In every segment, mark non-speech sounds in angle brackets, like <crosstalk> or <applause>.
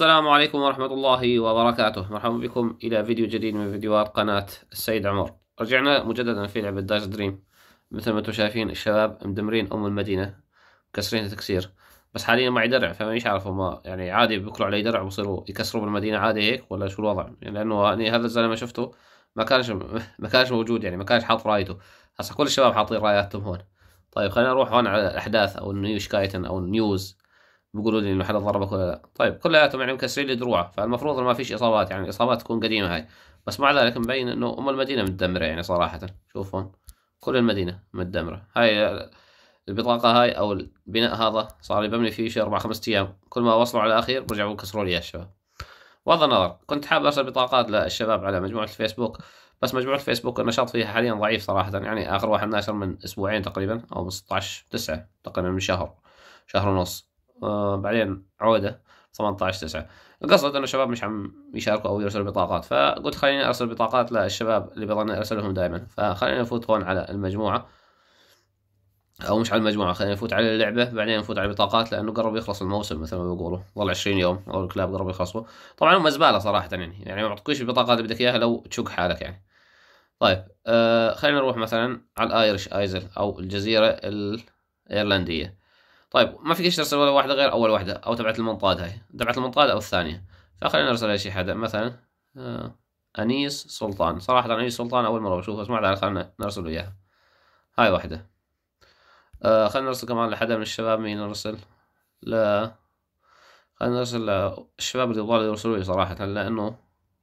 السلام عليكم ورحمة الله وبركاته مرحبا بكم إلى فيديو جديد من فيديوهات قناة السيد عمر رجعنا مجددا في لعبة داش دريم مثل ما انتم شايفين الشباب مدمرين أم المدينة مكسرين تكسير بس حاليا معي درع فما عارف هم يعني عادي بيكلوا علي درع وبصيروا يكسروا بالمدينة عادي هيك ولا شو الوضع يعني لأنه أنا يعني هذا الزلمة شفته ما كانش <laughs> ما كانش موجود يعني ما كانش حاط رايته هسا كل الشباب حاطين راياتهم هون طيب خلينا نروح هون على الأحداث أو النيو شكايتن أو النيوز بيقولوا لي انه حدا ضربك ولا لا طيب كلياتهم يعني مكسرين لي دروعه فالمفروض ما فيش اصابات يعني الاصابات تكون قديمه هاي بس مع ذلك مبين انه ام المدينه متدمره يعني صراحه شوف هون كل المدينه متدمره هاي البطاقه هاي او البناء هذا صار يبني ببني فيه شيء اربع خمس ايام كل ما وصلوا على الاخير برجعوا كسروا لي الشباب بغض النظر كنت حاب ارسل بطاقات للشباب على مجموعه الفيسبوك بس مجموعه الفيسبوك النشاط فيها حاليا ضعيف صراحه يعني اخر واحد ناشر من اسبوعين تقريبا او من 16 9 تقريبا من شهر شهر ونص آه بعدين عوده 18 9 القصد انه الشباب مش عم يشاركوا او يرسلوا بطاقات فقلت خليني ارسل بطاقات للشباب اللي بظن ارسلهم دائما فخليني افوت هون على المجموعه او مش على المجموعه خليني افوت على اللعبه بعدين نفوت على البطاقات لانه قرب يخلص الموسم مثل ما بيقولوا ظل 20 يوم او الكلاب قرب يخلصوا طبعا هم زباله صراحه يعني يعني ما يعطوكيش البطاقات اللي بدك اياها لو تشق حالك يعني طيب آه خلينا نروح مثلا على الايرش ايزل او الجزيره الايرلنديه طيب ما فيك ترسل ولا واحده غير اول واحده او تبعت المنطاد هاي تبعت المنطاد او الثانيه فخلينا نرسل شيء حدا مثلا آه، انيس سلطان صراحه انيس سلطان اول مره بشوفه بس ما على خلينا نرسل اياها هاي واحده آه، خلينا نرسل كمان لحدا من الشباب مين نرسل لا خلينا نرسل الشباب اللي ضالوا يرسلوا لي صراحه لانه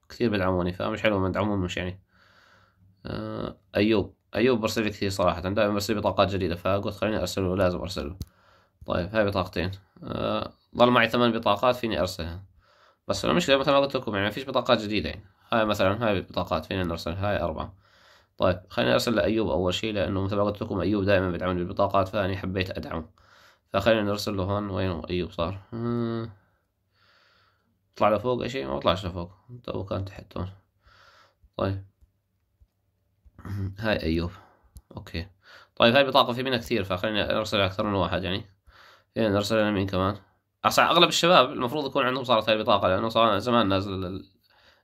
كثير بيدعموني فمش حلو ما مش يعني آه، ايوب ايوب برسل لي كثير صراحه دائما برسل لي بطاقات جديده فقلت خليني ارسله لازم ارسله طيب هاي بطاقتين آه، ظل معي ثمان بطاقات فيني ارسلها بس المشكلة مثل ما قلت لكم يعني ما فيش بطاقات جديدة يعني هاي مثلا هاي بطاقات فينا نرسل هاي أربعة طيب خليني أرسل لأيوب أول شي لأنه مثل ما قلت لكم أيوب دائما بيدعمني بالبطاقات فأني حبيت أدعمه فخلينا نرسل له هون وين أيوب صار آه. طلع لفوق أي شي ما طلعش لفوق تو كان تحت هون طيب <clears throat> هاي أيوب أوكي طيب هاي بطاقة في منها كثير فخليني أرسل أكثر من واحد يعني يعني نرسل الى مين كمان؟ اصلا اغلب الشباب المفروض يكون عندهم صارت هاي البطاقه لانه صار زمان نازل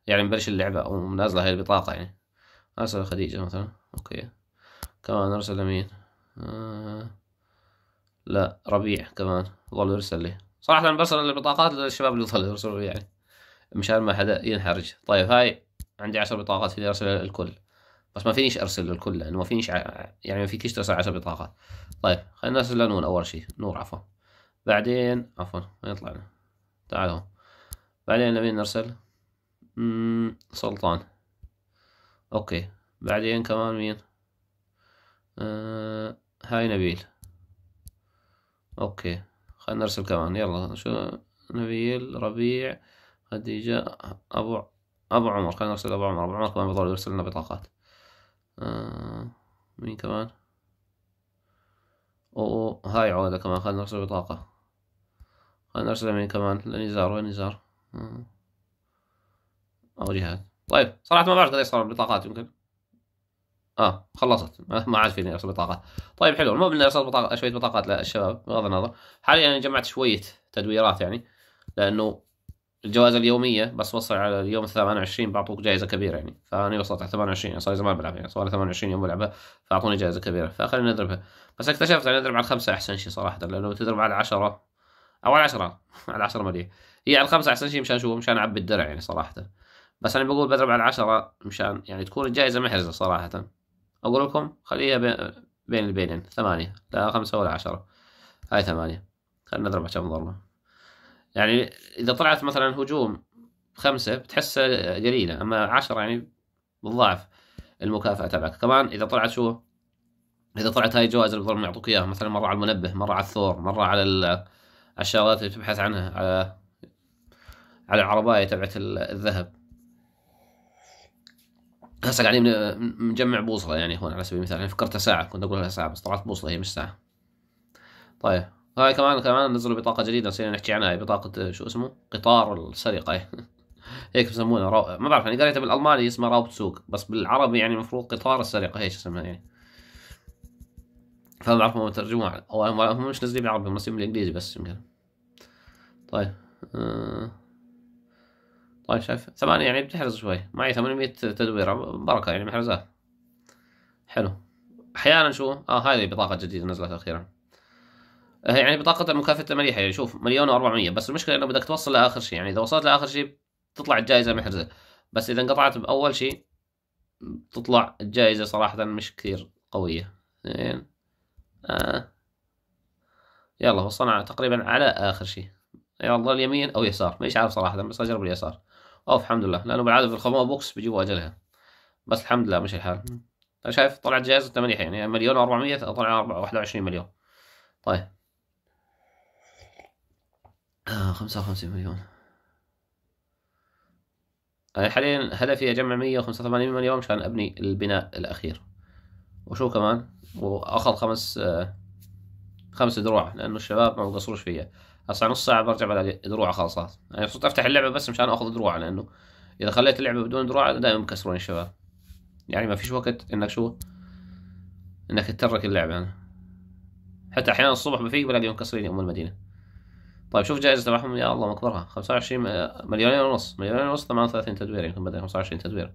يعني مبلش اللعبه او نازله هاي البطاقه يعني ارسل خديجه مثلا اوكي كمان ارسل لمين؟ آه. لا ربيع كمان ظل يرسل لي صراحه انا برسل البطاقات للشباب اللي ظلوا يرسلوا لي يعني مشان ما حدا ينحرج طيب هاي عندي عشر بطاقات فيني ارسل للكل بس ما فينيش ارسل للكل لانه ما فينيش ع... يعني ما فيكيش ترسل عشر بطاقات طيب خلينا نرسل لنون اول شيء نور عفوا بعدين عفوا وين طلعنا تعالوا بعدين نبي نرسل مم. سلطان اوكي بعدين كمان مين آه هاي نبيل اوكي خلينا نرسل كمان يلا شو نبيل ربيع خديجة ابو ابو عمر خلينا نرسل ابو عمر ابو عمر كمان بضل يرسل لنا بطاقات آه مين كمان او هاي عودة كمان خلينا نرسل بطاقة خلينا نرسل مين كمان لنزار وين نزار او آه. جهاد طيب صراحة ما بعرف قد صار البطاقات يمكن اه خلصت آه، ما عاد فيني ارسل بطاقات طيب حلو المهم اني ارسلت بطاقة شوية بطاقات للشباب بغض النظر حاليا انا جمعت شوية تدويرات يعني لانه الجوائز اليومية بس وصل على اليوم 28 بعطوك جائزة كبيرة يعني فأنا وصلت على 28 يعني صار لي زمان بلعب يعني صار لي 28 يوم بلعبها فأعطوني جائزة كبيرة فخلينا نضربها بس اكتشفت أن أضرب على الخمسة أحسن شيء صراحة لأنه تضرب على العشرة او على 10 <laughs> على 10 ما ادري هي على الخمسه احسن شيء مشان شو مشان اعبي الدرع يعني صراحه بس انا بقول بضرب على 10 مشان يعني تكون الجائزه محرزه صراحه اقول لكم خليها بين البينين ثمانية لا خمسة ولا عشرة هاي ثمانية خلينا نضرب عشان ضربة يعني إذا طلعت مثلا هجوم خمسة بتحسها قليلة أما عشرة يعني بتضاعف المكافأة تبعك كمان إذا طلعت شو إذا طلعت هاي الجوائز اللي بضرب يعطوك إياها مثلا مرة على المنبه مرة على الثور مرة على الشغلات اللي تبحث عنها على على العرباية تبعت الذهب هسه قاعدين نجمع بوصلة يعني هون على سبيل المثال يعني فكرتها ساعة كنت أقولها ساعة بس طلعت بوصلة هي مش ساعة طيب هاي كمان كمان نزلوا بطاقة جديدة نسينا نحكي عنها هي بطاقة شو اسمه قطار السرقة <laughs> هيك بسمونها رو... ما بعرف يعني قريتها بالألماني اسمها راوت سوق بس بالعربي يعني المفروض قطار السرقة هيك اسمها يعني فما بعرف ما ترجموا او انا هم مش نازلين بالعربي نازلين بالانجليزي بس يمكن يعني. طيب آه. طيب شايف ثمانية يعني بتحرز شوي معي 800 تدويرة بركة يعني محرزات حلو احيانا شو اه هذه بطاقة جديدة نزلت اخيرا هي آه، يعني بطاقة مكافأة مليحة يعني شوف مليون و400 بس المشكلة انه بدك توصل لاخر شيء يعني اذا وصلت لاخر شيء تطلع الجائزة محرزة بس اذا انقطعت باول شيء تطلع الجائزة صراحة مش كثير قوية اثنين يعني آه. يلا وصلنا تقريبا على اخر شيء يلا اليمين او يسار مش عارف صراحه بس اجرب اليسار اوف الحمد لله لانه بالعاده في الخمو بوكس بيجيبوا اجلها بس الحمد لله مش الحال انا شايف طلعت جائزه 8 يعني مليون و400 طلع 21 مليون طيب آه 55 مليون أنا حاليا هدفي أجمع 185 مليون عشان أبني البناء الأخير وشو كمان واخذ خمس خمس دروع لانه الشباب ما بقصروش فيا هسه نص ساعه برجع بلاقي دروع خلصات يعني صرت افتح اللعبه بس مشان اخذ دروع لانه اذا خليت اللعبه بدون دروع دائما مكسرون الشباب يعني ما فيش وقت انك شو انك تترك اللعبه أنا. حتى احيانا الصبح بفيق بلاقيهم مكسرين ام المدينه طيب شوف جائزة تبعهم يا الله مكبرها 25 آه، مليونين ونص مليونين ونص 38 تدوير يمكن بدل 25 تدوير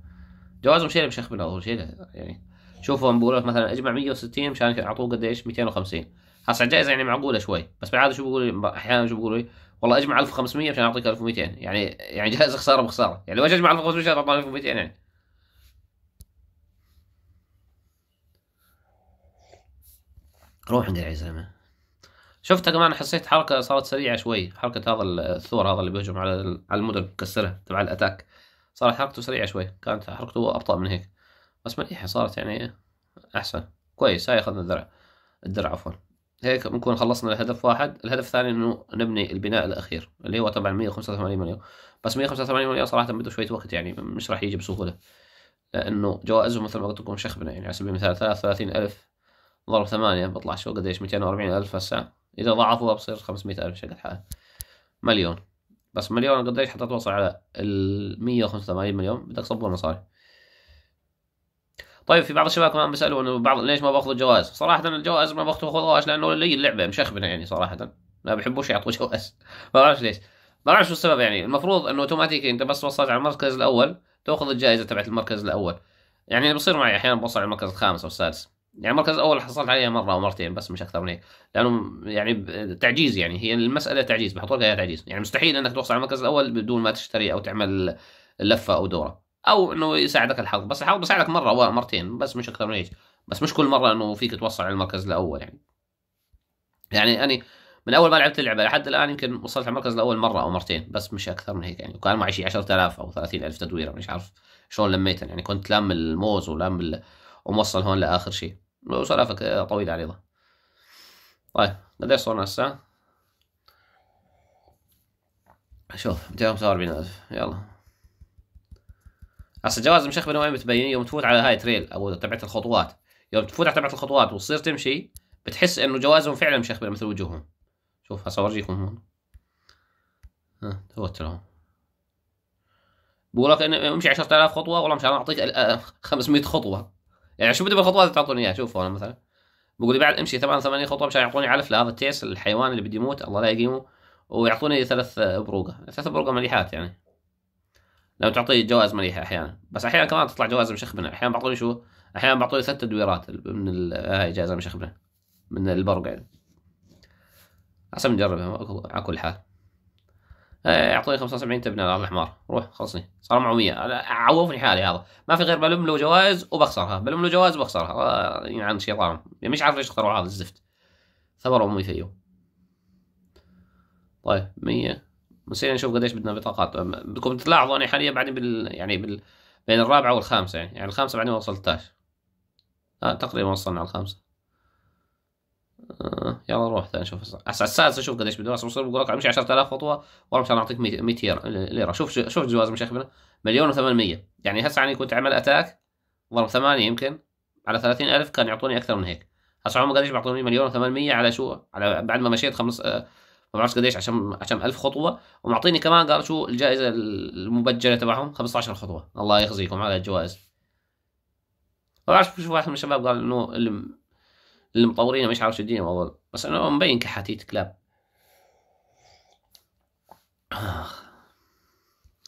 جوازهم شيله بشيخ بلال شيله يعني شوفوا بقول لك مثلا اجمع 160 مشان يعطوه قديش 250 هسه الجائزه يعني معقوله شوي بس بالعاده شو بيقولوا احيانا شو بيقولوا والله اجمع 1500 مشان اعطيك 1200 يعني يعني جائزه خساره بخساره يعني ليش اجمع 1500 مشان اعطيك 1200 يعني روح انقلع يا زلمه شفتها كمان حسيت حركه صارت سريعه شوي حركه هذا الثور هذا اللي بيهجم على على المدن مكسرها تبع الاتاك صارت حركته سريعه شوي كانت حركته ابطا من هيك بس مليحة صارت يعني أحسن كويس هاي أخذنا الدرع الدرع عفوا هيك بنكون خلصنا الهدف واحد الهدف الثاني انه نبني البناء الاخير اللي هو طبعا 185 مليون بس 185 مليون صراحه بده شويه وقت يعني مش راح يجي بسهوله لانه جوائزهم مثل ما قلت لكم شخبنا يعني على سبيل المثال 33000 ضرب 8 بطلع شو قديش 240000 هسه اذا ضعفوها بصير 500000 شكل حال مليون بس مليون قديش حتى توصل على ال 185 مليون بدك تصبر مصاري طيب في بعض الشباب كمان بيسالوا انه بعض ليش ما باخذوا الجوائز صراحه الجوائز ما باخذوهاش لانه لي اللعبه مشخبنه يعني صراحه ما بحبوش يعطوا <laughs> جوائز ما بعرفش ليش ما بعرف شو السبب يعني المفروض انه اوتوماتيكي انت بس وصلت على المركز الاول تاخذ الجائزه تبعت المركز الاول يعني بصير معي احيانا بوصل على المركز الخامس او السادس يعني المركز الاول حصلت عليها مره او مرتين بس مش اكثر من هيك لانه يعني تعجيز يعني هي المساله تعجيز بحطوا لك اياها تعجيز يعني مستحيل انك توصل على المركز الاول بدون ما تشتري او تعمل لفه او دوره او انه يساعدك الحظ بس الحظ بيساعدك مره او مرتين بس مش اكثر من هيك بس مش كل مره انه فيك توصل على المركز الاول يعني يعني اني من اول ما لعبت اللعبه لحد الان يمكن وصلت على المركز الاول مره او مرتين بس مش اكثر من هيك يعني وكان معي شيء 10000 او 30000 تدويره يعني مش عارف شلون لميتها يعني كنت لام الموز ولام ال... وموصل هون لاخر شيء وسالفه طويله عريضه طيب قديش صورنا هسه؟ شوف 240000 يلا هسه جواز المشخبن وين بتبين يوم تفوت على هاي تريل او تبعت الخطوات يوم تفوت على تبعت الخطوات وتصير تمشي بتحس انه جوازهم فعلا مشخبنه مثل وجوههم شوف هسه اورجيكم هون ها توترهم بقول لك امشي 10000 خطوه والله مش اعطيك 500 آه، خطوه يعني شو بدي بالخطوات اللي تعطوني اياها شوف هون مثلا بقول لي بعد امشي 88 خطوه مشان يعطوني علف لهذا التيس الحيوان اللي بده يموت الله لا يقيمه ويعطوني ثلاث بروقه ثلاث بروقه مليحات يعني لو تعطيه جوائز مليحة احيانا بس احيانا كمان تطلع جوائز مشخبنه احيانا بعطوني شو احيانا بعطوني ثلاث تدويرات من آه، هاي جائزه مشخبنه من البرق يعني احسن نجربها على كل حال اعطوني آه، 75 تبنى الارض الحمار روح خلصني صار معه 100 عوفني حالي هذا ما في غير بلم له جوائز وبخسرها بلم له جوائز وبخسرها آه، يعني يعني مش عارف ليش اختاروا هذا الزفت ثمر امي فيه طيب 100 بنصير يعني نشوف قديش بدنا بطاقات بدكم تلاحظوا انا حاليا بعدين بال يعني بال بين الرابعه والخامسه يعني, يعني الخامسه بعدين ما وصلتهاش آه تقريبا وصلنا على الخامسه آه يلا نروح نشوف على السادسه شوف قديش بدي بصير بقول لك امشي 10000 خطوه وانا مش اعطيك 100 ليره شوف شوف جواز مش اخبنا مليون و800 يعني هسه يعني كنت عمل اتاك ضرب ثمانية يمكن على 30000 كان يعطوني اكثر من هيك هسه هم قديش بيعطوني مليون و800 على شو على بعد ما مشيت خمس آه ما بعرفش قديش عشان عشان 1000 خطوه ومعطيني كمان قال شو الجائزه المبجله تبعهم 15 خطوه الله يخزيكم على الجوائز ما بعرف شوف واحد من الشباب قال انه اللي مطورينه مش عارف شو الدنيا بس انه مبين كحاتيت كلاب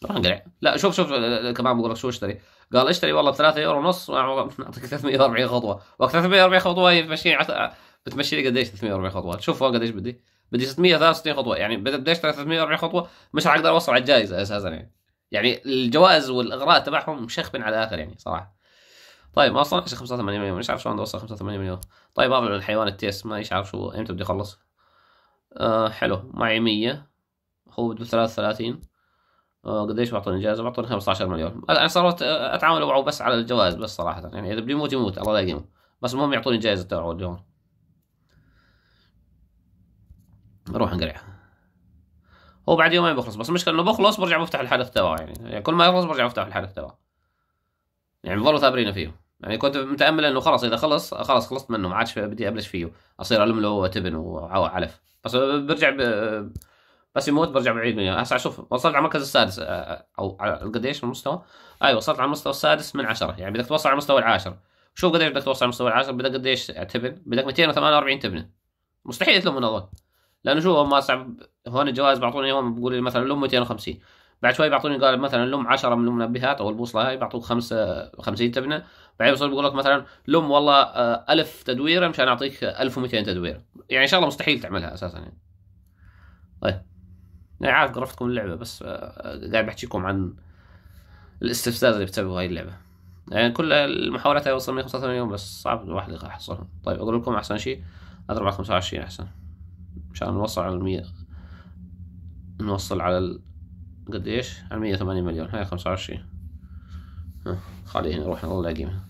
راح انقلع لا شوف شوف كمان بقول لك شو اشتري قال اشتري والله ب 3 يورو ونص نعطيك 340 <laughs> خطوه وقت 340 خطوه هي بتمشي بتمشي لي قديش 340 خطوه شوف هو قديش بدي بدي 663 خطوه يعني بديش 340 خطوه مش راح اقدر اوصل على الجائزه اساسا يعني يعني الجوائز والاغراء تبعهم مشخبن على الاخر يعني صراحه طيب ما وصلناش 85 مليون مش عارف شلون بدي اوصل 85 مليون طيب اعمل الحيوان التيس ايش عارف شو امتى بدي اخلص آه حلو معي 100 هو بده 33 آه قديش بعطوني جائزه بعطوني 15 مليون انا صارت اتعامل معه بس على الجوائز بس صراحه يعني اذا بدي يموت يموت الله لا يقيمه بس المهم يعطوني جائزه تبعه اليوم نروح نقريها هو بعد يومين بخلص بس المشكله انه بخلص برجع بفتح الحدث تبعه يعني. يعني كل ما يخلص برجع بفتح الحدث تبعه يعني بظلوا ثابرين فيه يعني كنت متامل انه خلاص اذا خلص خلاص خلصت منه ما عادش بدي ابلش فيه اصير الم له تبن وعلف بس برجع ب... بس يموت برجع بعيد منه هسه شوف وصلت على المركز السادس او على قديش المستوى؟ ايوه وصلت على المستوى السادس من عشرة يعني بدك توصل على المستوى العاشر شوف قديش بدك توصل على المستوى العاشر بدك قديش تبن بدك 248 تبنه مستحيل من هذول لانه شو هم اصعب هون الجوائز بيعطوني هم بقول لي مثلا لهم 250 بعد شوي بيعطوني قال مثلا لم 10 من المنبهات او البوصله هاي بيعطوك 5 50 تبنه بعدين بصير بقول لك مثلا لم والله 1000 آه، تدويره مشان اعطيك 1200 تدويره يعني ان شاء الله مستحيل تعملها اساسا يعني طيب انا يعني عارف قرفتكم اللعبه بس آه، آه، قاعد بحكيكم عن الاستفزاز اللي بتسببه هاي اللعبه يعني كل المحاولات هاي وصل 185 يوم بس صعب الواحد يحصلهم طيب اقول لكم احسن شيء اضرب على 25 احسن مشان نوصل على المية نوصل على ال... قد ايش على مية وثمانين مليون هاي خمسة وعشرين خليه نروح نظل قيمة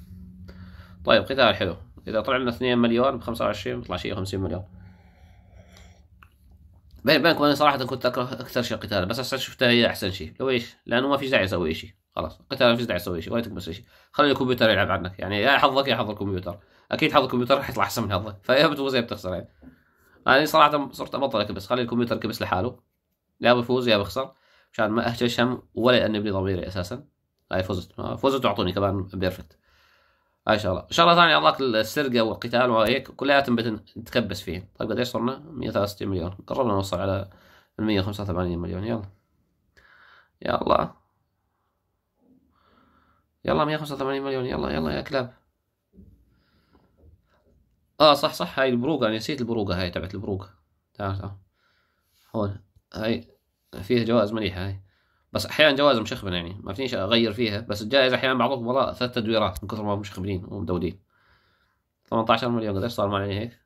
طيب قتال حلو إذا طلع لنا اثنين مليون بخمسة وعشرين بيطلع شي خمسين مليون بيني وبينكم أنا صراحة كنت أكره أكثر شيء قتال بس هسه شفتها هي أحسن شيء لو إيش لأنه ما فيش داعي أسوي شيء خلاص قتال ما فيش داعي أسوي شيء ولا تكبس شيء خلي الكمبيوتر يلعب عنك يعني يا حظك يا حظ الكمبيوتر أكيد حظ الكمبيوتر راح يطلع أحسن من حظك فيا بتفوز يا بتخسر يعني انا صراحه صرت ابطل اكبس خلي الكمبيوتر كبس لحاله يا بفوز يا بخسر مشان ما اهتش هم ولا يأنبني ضميري اساسا هاي فزت فزت واعطوني كمان بيرفكت هاي شغله شغله ثانيه اعطاك السرقه والقتال وهيك كلياتهم بتكبس فيه طيب قديش صرنا 163 مليون قربنا نوصل على 185 مليون يلا يلا يلا 185 مليون يلا يلا يا كلاب اه صح صح هاي البروقة انا نسيت البروقة هاي تبعت البروقة تعال تعال هون هاي فيها جوائز مليحة هاي بس احيانا جوائز مشخبنة يعني ما فينيش اغير فيها بس الجائزة احيانا بعطوك والله ثلاث تدويرات من كثر ما مشخبنين ومدودين 18 مليون قديش صار معي هيك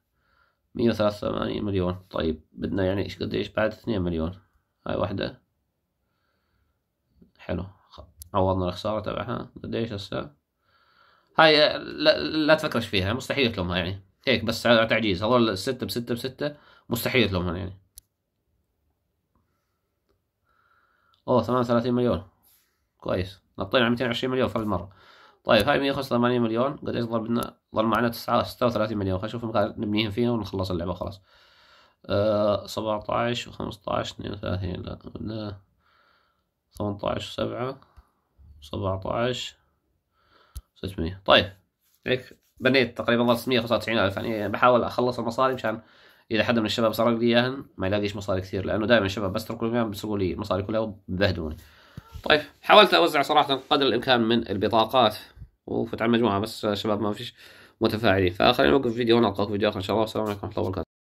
183 مليون طيب بدنا يعني ايش قديش بعد 2 مليون هاي واحدة حلو عوضنا الخسارة تبعها قديش هسه هاي لا, لا تفكرش فيها مستحيل تلومها يعني هيك إيه، بس تعجيز هذول الستة بستة بستة مستحيل لهم يعني اوه ثمانية وثلاثين مليون كويس نطينا على ميتين وعشرين مليون في المرة طيب هاي مية وخمسة وثمانين مليون قد ايش ضربنا ضل معنا تسعة ستة وثلاثين مليون خلينا نشوف نبنيهم فيها ونخلص اللعبة خلاص أه سبعة عشر وخمسة عشر اثنين وثلاثين لا قلنا ثمانية عشر وسبعة سبعة عشر ستمية طيب هيك بنيت تقريبا ظل 195 الف يعني بحاول اخلص المصاري مشان اذا حدا من الشباب سرق لي اياهن ما يلاقيش مصاري كثير لانه دائما الشباب تركوا المهام بيسرقوا لي المصاري كلها وبهدوني طيب حاولت اوزع صراحه قدر الامكان من البطاقات وفت على مجموعه بس شباب ما فيش متفاعلين فخلينا نوقف الفيديو هنا القاكم فيديو اخر ان شاء الله والسلام عليكم ورحمه الله وبركاته